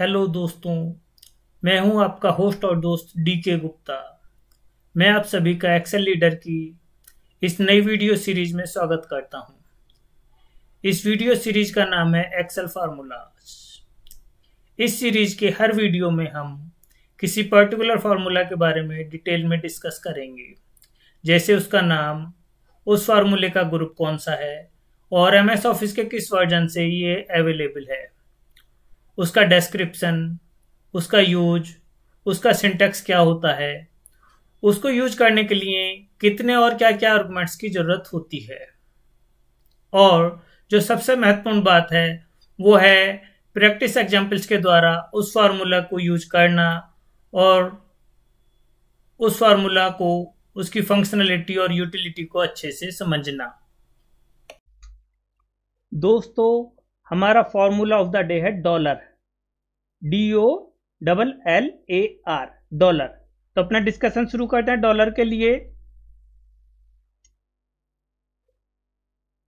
hello दोस्तों मैं हूं आपका होस्ट और दोस्त डीके गुप्ता मैं आप सभी का एक्सेल लीडर की इस नई वीडियो सीरीज में स्वागत करता हूं इस वीडियो सीरीज का नाम है एक्सेल फार्मूलाज इस सीरीज के हर वीडियो में हम किसी पर्टिकुलर फार्मूला के बारे में डिटेल में डिस्कस करेंगे जैसे उसका नाम उस फार्मूले का ग्रुप कौन सा है और एम एस ऑफिस के किस वर्जन से ये अवेलेबल है उसका डेस्क्रिप्शन उसका यूज उसका सिंटेक्स क्या होता है उसको यूज करने के लिए कितने और क्या क्या आर्गूमेंट्स की ज़रूरत होती है और जो सबसे महत्वपूर्ण बात है वो है प्रैक्टिस एग्जाम्पल्स के द्वारा उस फार्मूला को यूज करना और उस फार्मूला को उसकी फंक्शनलिटी और यूटिलिटी को अच्छे से समझना दोस्तों हमारा फॉर्मूला ऑफ द डे है dollar D O double L A R dollar तो अपना डिस्कशन शुरू करते हैं डॉलर के लिए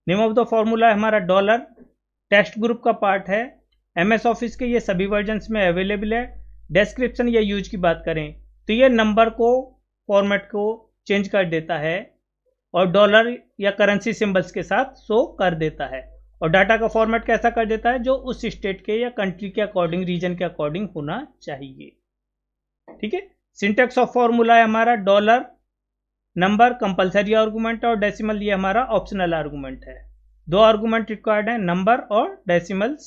नेम ऑफ द फॉर्मूला है हमारा डॉलर टेस्ट ग्रुप का पार्ट है एमएस ऑफिस के ये सभी वर्जन में अवेलेबल है डिस्क्रिप्शन या यूज की बात करें तो ये नंबर को फॉर्मेट को चेंज कर देता है और डॉलर या करेंसी सिंबल्स के साथ शो कर देता है और डाटा का फॉर्मेट कैसा कर देता है जो उस स्टेट के या कंट्री के अकॉर्डिंग रीजन के अकॉर्डिंग होना चाहिए ठीक है सिंटेक्स ऑफ फॉर्मूला है हमारा डॉलर नंबर कंपलसरी आर्गूमेंट और डेसिमल ये हमारा ऑप्शनल आर्गूमेंट है दो आर्गूमेंट रिक्वायर्ड है नंबर और डेसिमल्स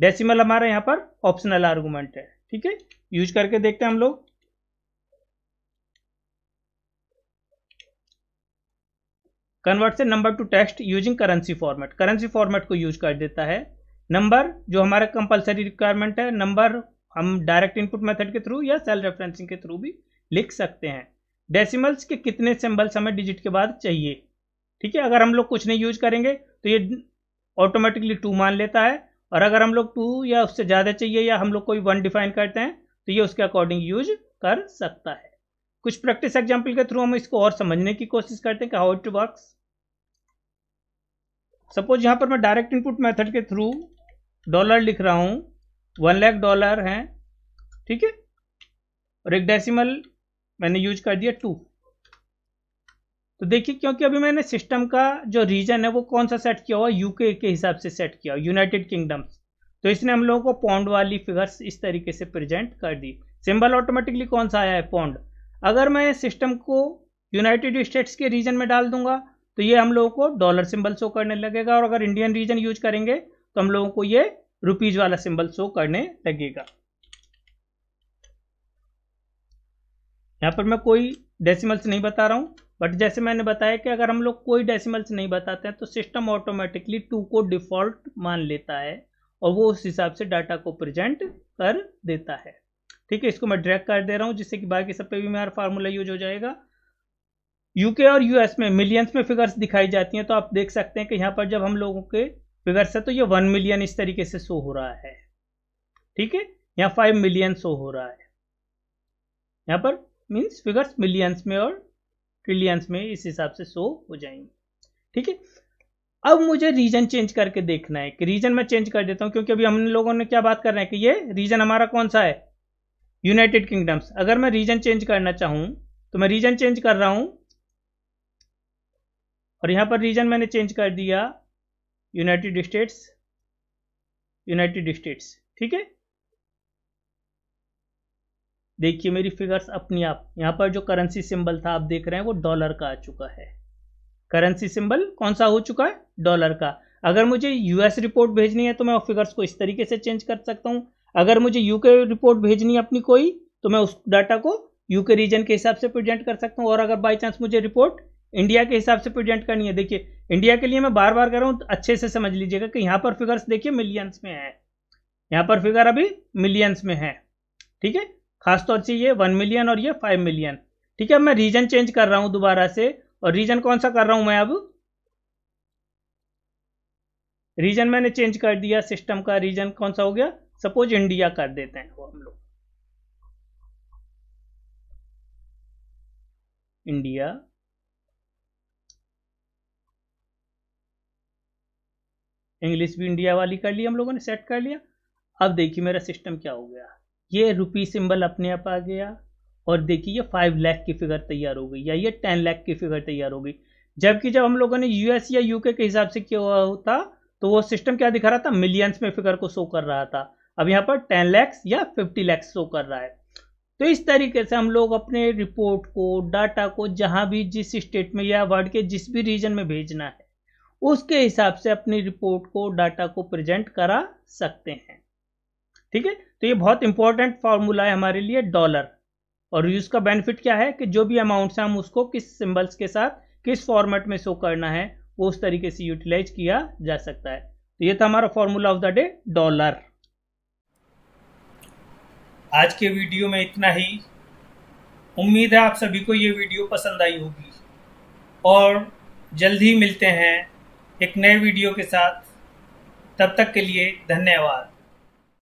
डेसिमल हमारा यहाँ पर ऑप्शनल आर्गूमेंट है ठीक है यूज करके देखते हैं हम लोग कन्वर्ट से number to text using currency format currency format को यूज कर देता है नंबर जो हमारा कंपलसरी रिक्वायरमेंट है नंबर हम डायरेक्ट इनपुट मेथड के थ्रू या सेल रेफरेंसिंग के थ्रू भी लिख सकते हैं डेसिमल्स के कितने सिंबल्स हमें डिजिट के बाद चाहिए ठीक है अगर हम लोग कुछ नहीं यूज करेंगे तो ये ऑटोमेटिकली टू मान लेता है और अगर हम लोग टू या उससे ज़्यादा चाहिए या हम लोग कोई वन डिफाइन करते हैं तो ये उसके अकॉर्डिंग यूज कर सकता है कुछ प्रैक्टिस एग्जाम्पल के थ्रू हम इसको और समझने की कोशिश करते हैं कि हाउ इट वर्क्स सपोज यहां पर मैं डायरेक्ट इनपुट मेथड के थ्रू डॉलर लिख रहा हूं वन लैख डॉलर है ठीक है और एक डेसिमल मैंने यूज कर दिया टू तो देखिए क्योंकि अभी मैंने सिस्टम का जो रीजन है वो कौन सा सेट किया हुआ यूके के हिसाब से सेट किया यूनाइटेड किंगडम तो इसने हम लोगों को पौंड वाली फिगर्स इस तरीके से प्रेजेंट कर दी सिंबल ऑटोमेटिकली कौन सा आया है पौंड अगर मैं सिस्टम को यूनाइटेड स्टेट्स के रीजन में डाल दूंगा तो ये हम लोगों को डॉलर सिंबल शो करने लगेगा और अगर इंडियन रीजन यूज करेंगे तो हम लोगों को ये रुपीज वाला सिंबल शो करने लगेगा यहां पर मैं कोई डेसिमल्स नहीं बता रहा हूं बट जैसे मैंने बताया कि अगर हम लोग कोई डेसिमल्स नहीं बताते हैं तो सिस्टम ऑटोमेटिकली टू को डिफॉल्ट मान लेता है और वो उस हिसाब से डाटा को प्रेजेंट कर देता है ठीक है इसको मैं ड्रैग कर दे रहा हूँ जिससे कि बाकी सब पे भी मेरा फार्मूला यूज हो जाएगा यूके और यूएस में मिलियंस में फिगर्स दिखाई जाती हैं तो आप देख सकते हैं कि यहाँ पर जब हम लोगों के फिगर्स है तो ये वन मिलियन इस तरीके से शो हो रहा है ठीक है यहाँ फाइव मिलियन शो हो रहा है यहाँ पर मीन्स फिगर्स मिलियंस में और ट्रिलियंस में इस हिसाब से शो हो जाएंगे ठीक है अब मुझे रीजन चेंज करके देखना है कि रीजन मैं चेंज कर देता हूँ क्योंकि अभी हम लोगों ने क्या बात करना है कि ये रीजन हमारा कौन सा है यूनाइटेड किंगडम्स अगर मैं रीजन चेंज करना चाहूं तो मैं रीजन चेंज कर रहा हूं और यहां पर रीजन मैंने चेंज कर दिया यूनाइटेड स्टेट्स यूनाइटेड स्टेट्स ठीक है देखिए मेरी फिगर्स अपनी आप यहां पर जो करेंसी सिंबल था आप देख रहे हैं वो डॉलर का आ चुका है करेंसी सिंबल कौन सा हो चुका है डॉलर का अगर मुझे यूएस रिपोर्ट भेजनी है तो मैं फिगर्स को इस तरीके से चेंज कर सकता हूं अगर मुझे यूके रिपोर्ट भेजनी है अपनी कोई तो मैं उस डाटा को यूके रीजन के हिसाब से प्रेजेंट कर सकता हूँ और अगर बाई चांस मुझे रिपोर्ट इंडिया के हिसाब से प्रेजेंट करनी है देखिए इंडिया के लिए मैं बार बार कर रहा हूँ तो अच्छे से समझ लीजिएगा कि यहाँ पर फिगर्स देखिए मिलियंस में है यहाँ पर फिगर अभी मिलियंस में है ठीक है खासतौर से ये वन मिलियन और ये फाइव मिलियन ठीक है मैं रीजन चेंज कर रहा हूँ दोबारा से और रीजन कौन सा कर रहा हूँ मैं अब रीजन मैंने चेंज कर दिया सिस्टम का रीजन कौन सा हो गया सपोज इंडिया कर देते हैं वो हम लोग इंडिया इंग्लिश भी इंडिया वाली कर ली हम लोगों ने सेट कर लिया अब देखिए मेरा सिस्टम क्या हो गया ये रुपी सिंबल अपने आप आ गया और देखिए ये फाइव लाख की फिगर तैयार हो गई या ये टेन लाख की फिगर तैयार हो गई जबकि जब हम लोगों ने यूएस या यूके के हिसाब से किया हुआ होता तो वो सिस्टम क्या दिखा रहा था मिलियंस में फिगर को शो कर रहा था अब यहाँ पर टेन लैक्स या फिफ्टी लैक्स शो कर रहा है तो इस तरीके से हम लोग अपने रिपोर्ट को डाटा को जहाँ भी जिस स्टेट में या वर्ड के जिस भी रीजन में भेजना है उसके हिसाब से अपनी रिपोर्ट को डाटा को प्रेजेंट करा सकते हैं ठीक है तो ये बहुत इंपॉर्टेंट फार्मूला है हमारे लिए डॉलर और इसका बेनिफिट क्या है कि जो भी अमाउंट है हम उसको किस सिंबल्स के साथ किस फॉर्मेट में शो करना है वो उस तरीके से यूटिलाइज किया जा सकता है तो ये था हमारा formula of the day dollar आज के वीडियो में इतना ही उम्मीद है आप सभी को ये वीडियो पसंद आई होगी और जल्द ही मिलते हैं एक नए वीडियो के साथ तब तक के लिए धन्यवाद